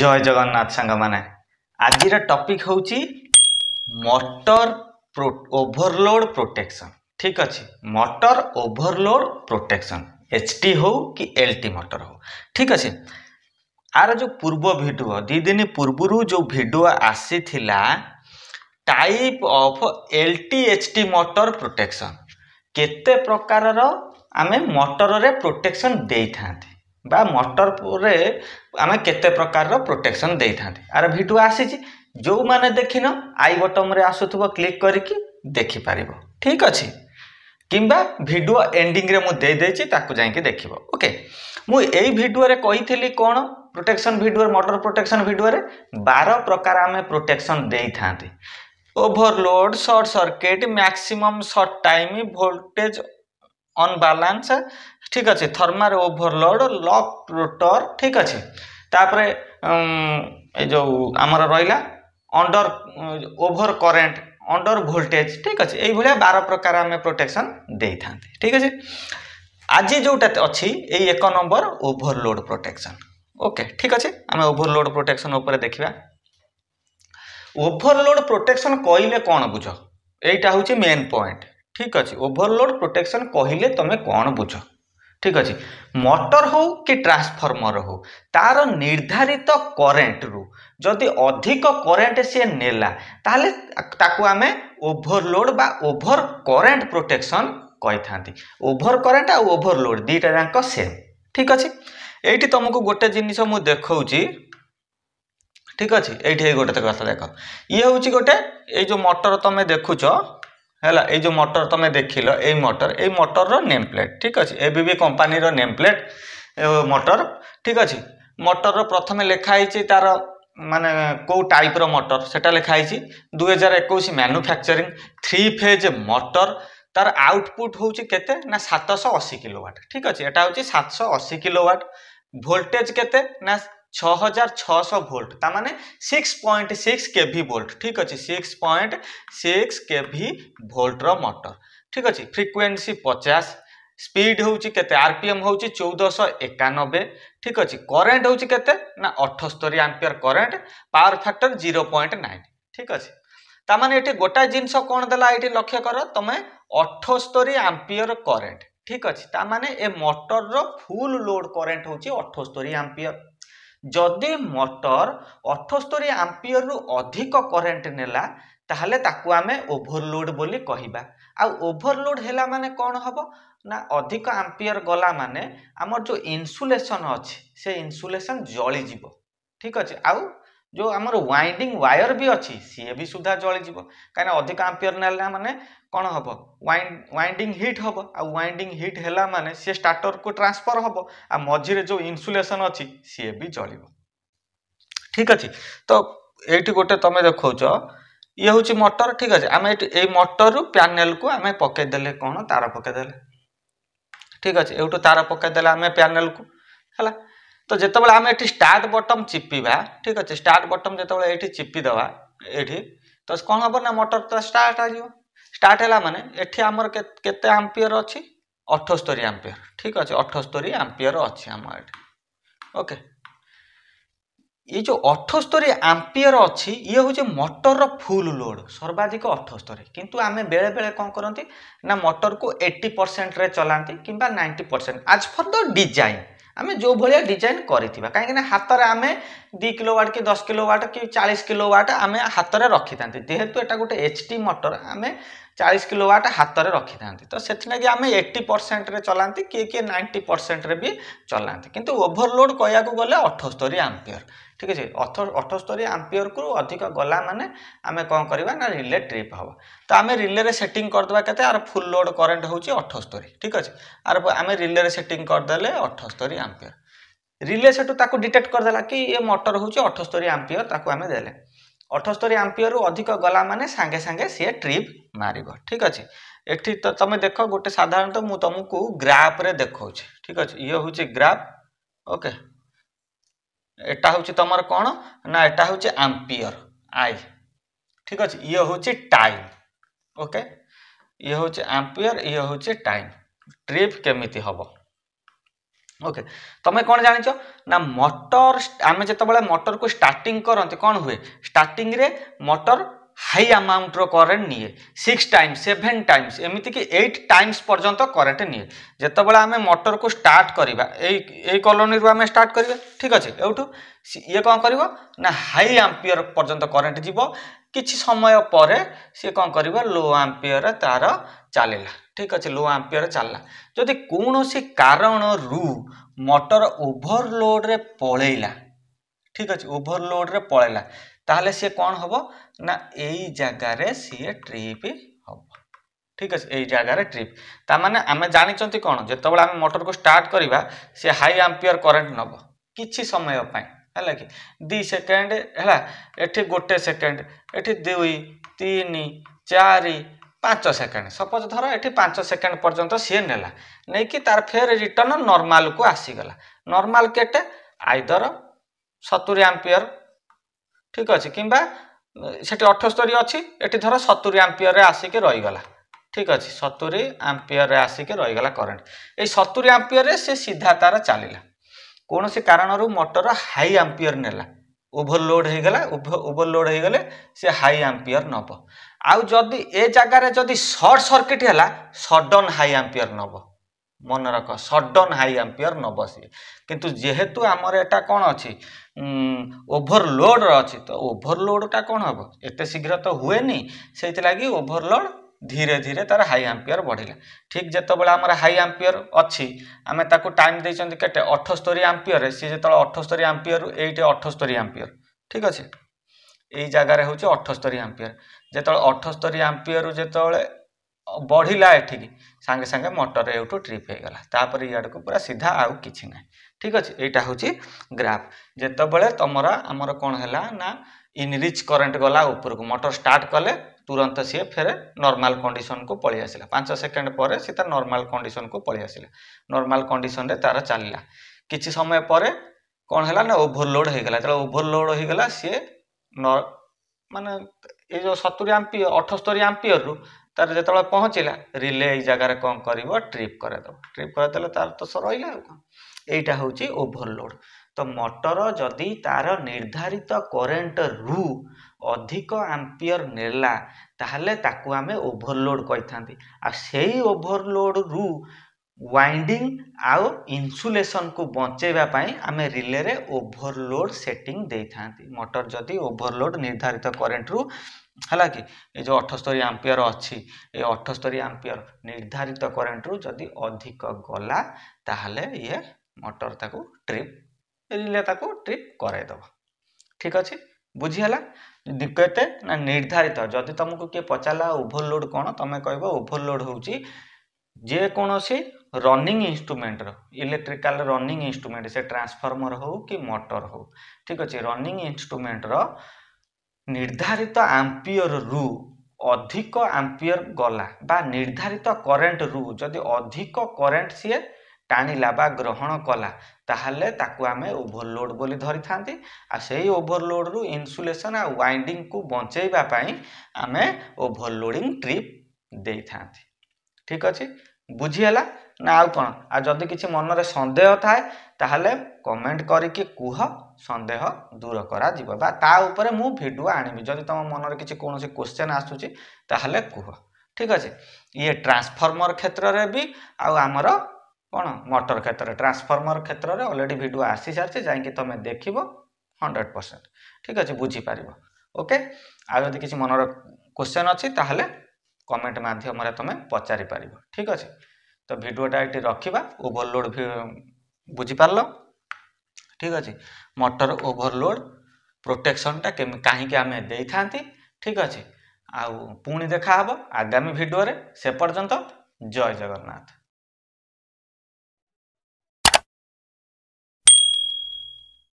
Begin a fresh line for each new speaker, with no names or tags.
জয় জগন্নাথ ସାଙ୍ଗମାନେ ଆଜିର ଟପିକ୍ ହେଉଛି ମଟର ଓଭରଲୋଡ଼ ପ୍ରୋଟେକ୍ସନ୍ ଠିକ୍ ଅଛି motor overload protection H T ହେଉ କି ଏଲ୍ ଟି ମଟର ହେଉ ଠିକ୍ ଅଛି ଆର ଯେଉଁ ପୂର୍ବ ଭିଡ଼ିଓ ଦୁଇ ଦିନ ପୂର୍ବରୁ ଯେଉଁ ଭିଡ଼ିଓ ଆସିଥିଲା type of LTHT motor protection কেতে প্রকারর আমি মটরের প্রোটেকশন দেই থাকে ବା ମଟର୍ରେ ଆମେ କେତେ ପ୍ରକାରର ପ୍ରୋଟେକ୍ସନ୍ ଦେଇଥାନ୍ତି ଆର ଭିଡ଼ିଓ ଆସିଛି ଯେଉଁମାନେ ଦେଖିନ ଆଇ ବଟମ୍ରେ ଆସୁଥିବ କ୍ଲିକ୍ କରିକି ଦେଖିପାରିବ ଠିକ୍ ଅଛି କିମ୍ବା ଭିଡ଼ିଓ ଏଣ୍ଡିଂରେ ମୁଁ ଦେଇଦେଇଛି ତାକୁ ଯାଇକି ଦେଖିବ ଓକେ ମୁଁ ଏଇ ଭିଡ଼ିଓରେ କହିଥିଲି କ'ଣ ପ୍ରୋଟେକ୍ସନ୍ ଭିଡ଼ିଓରେ ମଟର ପ୍ରୋଟେକ୍ସନ୍ ଭିଡ଼ିଓରେ ବାର ପ୍ରକାର ଆମେ ପ୍ରୋଟେକ୍ସନ୍ ଦେଇଥାନ୍ତି overload short circuit maximum short time voltage unbalance ঠিক আছে থর্মাল ওভরলোড লକ୍ ରୋଟର୍ ଠିକ୍ ଅଛି ତାପରେ ଏ ଯେଉଁ ଆମର ରହିଲା under over current under voltage ଠିକ୍ ଅଛି ଏଇଭଳିଆ ବାର ପ୍ରକାର ଆମେ ପ୍ରୋଟେକ୍ସନ୍ ଦେଇଥାନ୍ତି ଠିକ୍ ଅଛି ଆଜି ଯେଉଁଟା ଅଛି ଏଇ ଏକ ନମ୍ବର ଓଭରଲୋଡ଼ ପ୍ରୋଟେକ୍ସନ୍ ଓକେ ଠିକ୍ ଅଛି ଆମେ ଓଭରଲୋଡ଼ ପ୍ରୋଟେକ୍ସନ୍ ଉପରେ ଦେଖିବା ଓଭରଲୋଡ଼ ପ୍ରୋଟେକ୍ସନ୍ କହିଲେ କ'ଣ ବୁଝ ଏଇଟା ହେଉଛି ମେନ୍ ପଏଣ୍ଟ ଠିକ୍ ଅଛି ଓଭରଲୋଡ଼ ପ୍ରୋଟେକ୍ସନ୍ କହିଲେ ତୁମେ କ'ଣ ବୁଝ ঠিক ଅଛି ମଟର ହେଉ କି ଟ୍ରାନ୍ସଫର୍ମର ହେଉ ତା'ର ନିର୍ଦ୍ଧାରିତ କରେଣ୍ଟରୁ ଯଦି ଅଧିକ କରେଣ୍ଟ ସିଏ ନେଲା ତାହେଲେ ତାକୁ ଆମେ ଓଭରଲୋଡ଼ ବା ଓଭର କରେଣ୍ଟ ପ୍ରୋଟେକ୍ସନ୍ କହିଥାନ୍ତି ଓଭର କରେଣ୍ଟ ଆଉ ଓଭରଲୋଡ଼ ଦୁଇଟା ଯାକ ସେମ୍ ଠିକ୍ ଅଛି ଏଇଠି ତୁମକୁ ଗୋଟେ ଜିନିଷ ମୁଁ ଦେଖାଉଛି ଠିକ୍ ଅଛି ଏଇଠି ଏଇ ଗୋଟେ କଥା ଦେଖ ଇଏ ହେଉଛି ଗୋଟେ ଏଇ ଯେଉଁ ମଟର ତୁମେ ଦେଖୁଛ ହେଲା ଏଇ ଯେଉଁ ମଟର ତୁମେ ଦେଖିଲ ଏଇ ମଟର ଏଇ ମଟରର ନେମ୍ ପ୍ଲେଟ୍ ଠିକ୍ ଅଛି ଏ ବି ବି କମ୍ପାନୀର ନେମ୍ ପ୍ଲେଟ୍ ମଟର ଠିକ୍ ଅଛି ମଟରର ପ୍ରଥମେ ଲେଖା ହେଇଛି ତା'ର ମାନେ କେଉଁ ଟାଇପ୍ର ମଟର ସେଟା ଲେଖା ହେଇଛି ଦୁଇ ହଜାର ଏକୋଇଶ ମ୍ୟାନୁଫ୍ୟାକ୍ଚରିଂ ଥ୍ରୀ ଫେଜ୍ ମଟର ତାର ଆଉଟପୁଟ୍ ହେଉଛି କେତେ ନା ସାତଶହ ଅଶୀ କିଲୋୱାଟ୍ ଠିକ୍ ଅଛି ଏଟା ହେଉଛି ସାତଶହ ଅଶୀ କିଲୋୱାଟ୍ ଭୋଲ୍ଟେଜ୍ କେତେ ନା ছ হাজার ছশো ভোল্ট তার মানে six point six KV volt ঠিক আছে সিক্স পয়েন্ট সিক্স কেভি ভোল্টর মଟର ঠিক আছে ফ্রিকুয়েন্সি পচাশ স্পিড হচ্ছে কেতে আরপিএম হচ্ছে চৌদশ একানবে ঠিক আছে করেন্ট হচ্ছে কেতে না অঠস্তরি ampere current power factor zero point nine ঠিক আছে তার মানে এটি গোটা জিনিস কোণ দেলা এটি লক্ষ্য কর তুমি অঠস্তরি আম্পিয়ার করেন্ট ঠিক আছে তার মানে এ মটরর ফুল লোড করেন্ট হচ্ছে অঠস্তরি আম্পিয়ার ଯଦି ମଟର ଅଠସ୍ତରୀ ଆମ୍ପିୟରରୁ ଅଧିକ କରେଣ୍ଟ ନେଲା ତାହେଲେ ତାକୁ ଆମେ ଓଭରଲୋଡ଼ ବୋଲି କହିବା ଆଉ ଓଭରଲୋଡ଼ ହେଲା ମାନେ କ'ଣ ହେବ ନା ଅଧିକ ଆମ୍ପିୟର ଗଲା ମାନେ ଆମର ଯେଉଁ ଇନ୍ସୁଲେସନ୍ ଅଛି ସେ ଇନ୍ସୁଲେସନ୍ ଜଳିଯିବ ଠିକ୍ ଅଛି ଆଉ ଯେଉଁ ଆମର ୱାଇଣ୍ଡିଂ ୱାୟର୍ ବି ଅଛି ସିଏ ବି ସୁଦ୍ଧା ଜଳିଯିବ କାହିଁକିନା ଅଧିକ ଆମ୍ପିୟର ନେଲା ମାନେ କ'ଣ ହେବ ୱାଇଣ୍ଡିଂ ହିଟ୍ ହେବ ଆଉ ୱାଇଣ୍ଡିଂ ହିଟ୍ ହେଲା ମାନେ ସିଏ ଷ୍ଟାର୍ଟରକୁ ଟ୍ରାନ୍ସଫର ହେବ ଆଉ ମଝିରେ ଯେଉଁ ଇନ୍ସୁଲେସନ୍ ଅଛି ସିଏ ବି ଜଳିବ ଠିକ୍ ଅଛି ତ ଏଇଠି ଗୋଟେ ତୁମେ ଦେଖାଉଛ ଇଏ ହେଉଛି ମଟର ଠିକ୍ ଅଛି ଆମେ ଏଇଠି ଏଇ ମଟରରୁ ପ୍ୟାନେଲକୁ ଆମେ ପକେଇଦେଲେ କ'ଣ ତାର ପକେଇଦେଲେ ଠିକ୍ ଅଛି ଏଇଠୁ ତାର ପକାଇଦେଲେ ଆମେ ପ୍ୟାନେଲକୁ ହେଲା ତ ଯେତେବେଳେ ଆମେ ଏଠି ଷ୍ଟାର୍ଟ ବଟମ୍ ଚିପିବା ଠିକ୍ ଅଛି ଷ୍ଟାର୍ଟ ବଟମ୍ ଯେତେବେଳେ ଏଇଠି ଚିପିଦେବା ଏଇଠି ତ କ'ଣ ହେବ ନା ମଟର ତ ଷ୍ଟାର୍ଟ ହେଇଯିବ ଷ୍ଟାର୍ଟ ହେଲା ମାନେ ଏଠି ଆମର କେତେ ଆମ୍ପିୟର ଅଛି ଅଠସ୍ତରୀ ଆମ୍ପିୟର ଠିକ୍ ଅଛି ଅଠସ୍ତରୀ ଆମ୍ପିୟର ଅଛି ଆମ ଏଠି ଓକେ ଏଇ ଯେଉଁ ଅଠସ୍ତରୀ ଆମ୍ପିୟର ଅଛି ଇଏ ହେଉଛି ମଟରର ଫୁଲ୍ ଲୋଡ଼୍ ସର୍ବାଧିକ ଅଠସ୍ତରୀ କିନ୍ତୁ ଆମେ ବେଳେବେଳେ କ'ଣ କରନ୍ତି ନା ମଟରକୁ ଏଇଟି ପରସେଣ୍ଟରେ ଚଲାନ୍ତି କିମ୍ବା ninety percent as for the design आम जो भाया डिजाइन करना हाथ में आम दी किलो व्वाट कि दस किलो व्वाट कि चालीस किलो व्वाट आम हाथ में रखि था जेहेतु यहाँ गोटे एच टी मटर आम चालीस किलो व्वाट हाथ में रखी था तो से आम एट्टी परसेंट चलाते किए किए नाइंटी परसेंट भी चलाते कि ओभरलोड कह गले अठस्तरी आंपियर ঠিক আছে ଅଠ ଅଠସ୍ତରୀ ଆମ୍ପିୟରକୁ ଅଧିକ ଗଲା ମାନେ ଆମେ କ'ଣ କରିବା ନା ରିଲେ ଟ୍ରିପ୍ ହେବ ତ ଆମେ ରିଲେରେ ସେଟିଂ କରିଦେବା କେତେ ଆର ଫୁଲ୍ ଲୋଡ଼୍ କରେଣ୍ଟ ହେଉଛି ଅଠସ୍ତରୀ ଠିକ୍ ଅଛି ଆର ଆମେ ରିଲେରେ ସେଟିଂ କରିଦେଲେ ଅଠସ୍ତରୀ ଆମ୍ପିୟର ରିଲେ ସେଠୁ ତାକୁ ଡିଟେକ୍ଟ କରିଦେଲା କି ଏ ମଟର ହେଉଛି ଅଠସ୍ତରୀ ଆମ୍ପିୟର ତାକୁ ଆମେ ଦେଲେ ଅଠସ୍ତରୀ ଆମ୍ପିୟରରୁ ଅଧିକ ଗଲା ମାନେ ସାଙ୍ଗେ ସାଙ୍ଗେ ସିଏ ଟ୍ରିପ୍ ମାରିବ ଠିକ୍ ଅଛି ଏଠି ତ ତମେ ଦେଖ ଗୋଟେ ସାଧାରଣତଃ ମୁଁ ତମକୁ ଗ୍ରାଫରେ ଦେଖାଉଛି ଠିକ୍ ଅଛି ଇଏ ହେଉଛି ଗ୍ରାଫ ଓକେ এটা হচ্ছে তোমার কোণ না এটা হচ্ছে আম্পিয়র আই ঠিক আছে ইয়ে হচ্ছে টাইম ওকে ইয়ে হচ্ছে আম্পিয়র ইয়ে হচ্ছে টাইম ট্রিপ কেমিতি হব ওকে তুমি কোণ জাঁচ না মটর আমি যেতবে মটর কু স্টার্টিং করতে কোণ হুয়ে স্টার্টিংরে মটর হাই আমাউন্টর করেন্ট নিয়ে সিক্স টাইমস সেভেন টাইমস এমিতিকি এইট টাইমস পর্যন্ত করেন্ট নিয়ে যেতবে আমি মটরকু স্টার্ট করা এই এই কলোনি আমি স্টার্ট করা ঠিক আছে এউঠু ইয়ে কম করব না হাই আম্পিয়র পর্যন্ত করেন্ট যাব কিছু সময় পরে সি কম করব লো আম্পিয়র তার চালা ঠিক আছে লো আম্পিয়র চালিলা যদি কৌশি কারণ রু মটর ওভরলোড্রে পলাইলা ঠিক আছে ওভরলোড্রে পলাইলা তাহলে সি কোণ হব না এই জায়গায় সি ট্রিপ হব ঠিক আছে এই জায়গায় ট্রিপ তা মানে আমি জাঁচান কোণ যেতবে আমি মোটরকে স্টার্ট করা সি হাই আম্পিয়ার করেন্ট নব কিছু সময় ହେଲା କି ଦୁଇ ସେକେଣ୍ଡ ହେଲା ଏଠି ଗୋଟେ ସେକେଣ୍ଡ ଏଠି ଦୁଇ ତିନି ଚାରି ପାଞ୍ଚ ସେକେଣ୍ଡ ସପୋଜ୍ ଧର ଏଠି ପାଞ୍ଚ ସେକେଣ୍ଡ ପର୍ଯ୍ୟନ୍ତ ସିଏ ନେଲା ନେଇକି ତାର ଫେର୍ ରିଟର୍ଣ୍ଣ ନର୍ମାଲକୁ ଆସିଗଲା ନର୍ମାଲ କେତେ ଆଇଦର ସତୁରି ଆମ୍ପିୟର ঠিক আছে কিংবা সেটি অঠস্তরী ଅଛି ଏଠି ଧର ସତୁରି ଆମ୍ପିୟରରେ ଆସିକି ରହିଗଲା ଠିକ୍ ଅଛି ସତୁରି ଆମ୍ପିୟରରେ ଆସିକି ରହିଗଲା କରେଣ୍ଟ ଏଇ ସତୁରି ଆମ୍ପିୟରରେ ସେ ସିଧା ତାର ଚାଲିଲା କୌଣସି କାରଣରୁ ମଟର ହାଇ ଆମ୍ପିୟର ନେଲା ଓଭରଲୋଡ଼ ହେଇଗଲା ଓଭରଲୋଡ଼ ହେଇଗଲେ ସେ ହାଇ ଆମ୍ପିୟର ନେବ ଆଉ ଯଦି ଏ ଜାଗାରେ ଯଦି ସର୍ଟ ସର୍କିଟ୍ ହେଲା ସଡନ୍ ହାଇ ଆମ୍ପିୟର ନେବ মনে রাখ সডন হাই আম্পিয়ার ন বসিবে কিন্তু যেহেতু আমার এটা কোণ অছি ওভরলোডর অছি তো ওভরলোডটা কোণ হব এতে শীঘ্র তো হুয়ে নি হুয়েনি সেইথিলাগি ওভরলোড ধীরে ধীরে তার হাই আম্পিয়ার বড়া ঠিক যেতবে আমার হাই আম্পিয়ার অছি আমি তাকে টাইম দিয়েছেন কেটে অঠস্তরি আম্পিয়ারে সি যেত অঠস্তরি আম্পিয়ার এইটি অঠস্তরি আম্পিয়ার ঠিক আছে এই জায়গায় হচ্ছে অঠস্তরি আম্পিয়ার যেত অঠস্তরি আম্পিয়ার যেত ବଢ଼ିଲା ଏଠିକି ସାଙ୍ଗେ ସାଙ୍ଗେ ମଟର ଏଇଠୁ ଟ୍ରିପ୍ ହେଇଗଲା ତାପରେ ଇଆଡ଼କୁ ପୁରା ସିଧା ଆଉ କିଛି ନାହିଁ ଠିକ୍ ଅଛି ଏଇଟା ହେଉଛି ଗ୍ରାଫ ଯେତେବେଳେ ତୁମର ଆମର କ'ଣ ହେଲା ନା ଇନରିଚ୍ କରେଣ୍ଟ ଗଲା ଉପରକୁ ମଟର ଷ୍ଟାର୍ଟ କଲେ ତୁରନ୍ତ ସିଏ ଫେରେ ନର୍ମାଲ୍ କଣ୍ଡିସନକୁ ପଳେଇ ଆସିଲା ପାଞ୍ଚ ସେକେଣ୍ଡ ପରେ ସେ ତା ନର୍ମାଲ୍ କଣ୍ଡିସନକୁ ପଳେଇ ଆସିଲା ନର୍ମାଲ କଣ୍ଡିସନରେ ତାର ଚାଲିଲା କିଛି ସମୟ ପରେ କ'ଣ ହେଲା ନା ଓଭରଲୋଡ଼ ହେଇଗଲା ଯେତେବେଳେ ଓଭରଲୋଡ଼ ହେଇଗଲା ସିଏ ମାନେ ଏ ଯେଉଁ ସତୁରି ଆମ୍ପିୟର ଅଠସ୍ତରୀ ଆମ୍ପିୟରରୁ তার যেতবে পৌঁছিলা রিলে এই জায়গার কম করব ট্রিপ করাদেব ট্রিপ করাদেলে তার তো রহলা আর কম এইটা হচ্ছে ওভরলোড তো মটর যদি তার নির্ধারিত করেন্ট রু অধিক আম্পিয়র নেলা তাহলে তাকে আমি ওভরলোড কইথান্তি আর সেই ওভরলোড রু ওয়াইন্ডিং আউ ইনসুলেসন কু বঞ্চাইবা পাই আমি রিলে রে ওভরলোড সেটিং দেইথান্তি মটর যদি ওভরলোড নির্ধারিত করেন্ট রু ହେଲା କି ଏ ଯେଉଁ ଅଠସ୍ତରୀ ଆମ୍ପିୟର ଅଛି ଏ ଅଠସ୍ତରୀ ଆମ୍ପିୟର ନିର୍ଦ୍ଧାରିତ କରେଣ୍ଟରୁ ଯଦି ଅଧିକ ଗଲା ତାହେଲେ ଇଏ ମଟର ତାକୁ ଟ୍ରିପ୍ ରିଲେ ତାକୁ ଟ୍ରିପ୍ କରାଇଦେବ ଠିକ୍ ଅଛି ବୁଝିହେଲା କେତେ ନା ନିର୍ଦ୍ଧାରିତ ଯଦି ତୁମକୁ କିଏ ପଚାରିଲା ଓଭରଲୋଡ଼୍ କ'ଣ ତୁମେ କହିବ ଓଭରଲୋଡ଼୍ ହେଉଛି ଯେକୌଣସି ରନିଂ ଇନ୍ଷ୍ଟ୍ରୁମେଣ୍ଟର ଇଲେକ୍ଟ୍ରିକାଲ୍ ରନିଂ ଇନ୍ଷ୍ଟ୍ରୁମେଣ୍ଟ ସେ ଟ୍ରାନ୍ସଫର୍ମର ହେଉ କି ମଟର ହେଉ ଠିକ୍ ଅଛି ରନିଂ ଇନ୍ଷ୍ଟ୍ରୁମେଣ୍ଟର ନିର୍ଦ୍ଧାରିତ ଆମ୍ପିୟରରୁ ଅଧିକ ଆମ୍ପିୟର ଗଲା ବା ନିର୍ଦ୍ଧାରିତ କରେଣ୍ଟରୁ ଯଦି ଅଧିକ କରେଣ୍ଟ ସିଏ ଟାଣିଲା ବା ଗ୍ରହଣ କଲା ତାହେଲେ ତାକୁ ଆମେ ଓଭରଲୋଡ଼୍ ବୋଲି ଧରିଥାନ୍ତି ଆଉ ସେଇ ଓଭରଲୋଡ଼୍ରୁ ଇନ୍ସୁଲେସନ୍ ଆଉ ୱାଇଣ୍ଡିଂକୁ ବଞ୍ଚେଇବା ପାଇଁ ଆମେ ଓଭରଲୋଡ଼ିଂ ଟ୍ରିପ୍ ଦେଇଥାନ୍ତି ଠିକ୍ ଅଛି ବୁଝିହେଲା ନା ଆଉ କ'ଣ ଆଉ ଯଦି କିଛି ମନରେ ସନ୍ଦେହ ଥାଏ ତାହେଲେ କମେଣ୍ଟ କରିକି କୁହ সন্দেহ দূর করা যাব বা তা উপরে মু ভিডিও আনিবি যদি তোম মনরে কিছু কোণী কোশ্চেন আসুচি তাহলে কুহ ঠিক আছে ইয়ে ট্রান্সফর্মর ক্ষেত্রে বি আমার কোণ মটর ক্ষেত্রে ট্রান্সফর্মর ক্ষেত্রে অলরেডি ভিডিও আসি সারিছে যাই তুমি দেখব হন্ড্রেড পরসেন্ট ঠিক আছে বুঝিপার ওকে আর যদি কিছু মনর কোশ্চেন অছি তাহলে কমেন্ট মাধ্যমে তুমি পচারি পার ঠিক আছে তো ভিডিওটা এটি রক্ষা ওভরলোড বুঝিপারল ঠিক ଅଛି ମଟର ଓଭରଲୋଡ଼ ପ୍ରୋଟେକ୍ସନଟା କାହିଁକି ଆମେ ଦେଇଥାନ୍ତି ଠିକ୍ ଅଛି ଆଉ ପୁଣି ଦେଖାହେବ ଆଗାମୀ ଭିଡ଼ିଓରେ ସେ ପର୍ଯ୍ୟନ୍ତ ଜୟ ଜଗନ୍ନାଥ